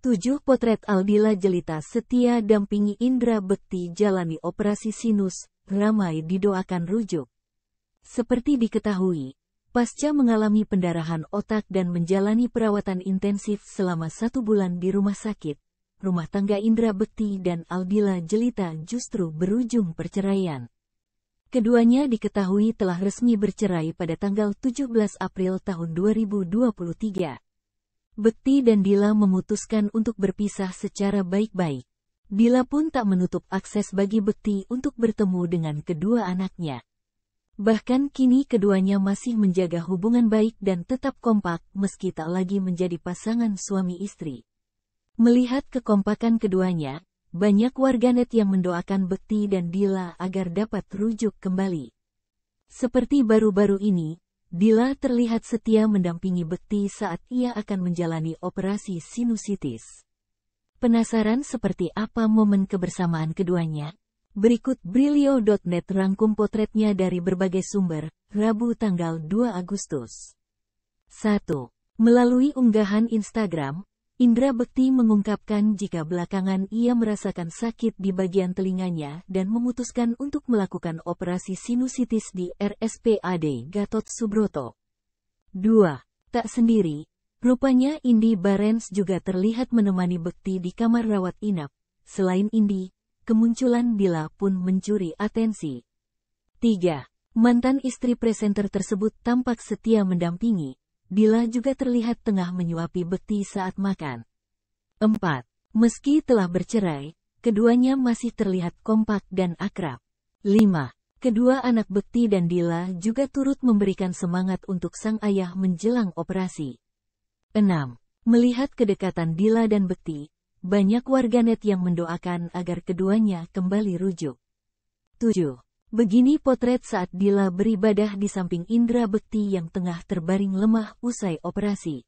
7. Potret Aldila Jelita setia dampingi Indra Bekti jalani operasi sinus, ramai didoakan rujuk. Seperti diketahui, pasca mengalami pendarahan otak dan menjalani perawatan intensif selama satu bulan di rumah sakit, rumah tangga Indra Bekti dan Aldila Jelita justru berujung perceraian. Keduanya diketahui telah resmi bercerai pada tanggal 17 April tahun 2023. Bekti dan Dila memutuskan untuk berpisah secara baik-baik. Dila pun tak menutup akses bagi Bekti untuk bertemu dengan kedua anaknya. Bahkan kini keduanya masih menjaga hubungan baik dan tetap kompak meski tak lagi menjadi pasangan suami istri. Melihat kekompakan keduanya, banyak warganet yang mendoakan Bekti dan Dila agar dapat rujuk kembali. Seperti baru-baru ini, bila terlihat setia mendampingi Bekti saat ia akan menjalani operasi sinusitis. Penasaran seperti apa momen kebersamaan keduanya? Berikut Brilio.net rangkum potretnya dari berbagai sumber, Rabu tanggal 2 Agustus. 1. Melalui unggahan Instagram, Indra Bekti mengungkapkan jika belakangan ia merasakan sakit di bagian telinganya dan memutuskan untuk melakukan operasi sinusitis di RSPAD Gatot Subroto. 2. Tak sendiri, rupanya Indi Barens juga terlihat menemani Bekti di kamar rawat inap. Selain Indi, kemunculan Bila pun mencuri atensi. 3. Mantan istri presenter tersebut tampak setia mendampingi, Dila juga terlihat tengah menyuapi beti saat makan. 4. Meski telah bercerai, keduanya masih terlihat kompak dan akrab. 5. Kedua anak Bekti dan Dila juga turut memberikan semangat untuk sang ayah menjelang operasi. 6. Melihat kedekatan Dila dan Bekti, banyak warganet yang mendoakan agar keduanya kembali rujuk. 7. Begini potret saat Dila beribadah di samping Indra Bekti yang tengah terbaring lemah usai operasi.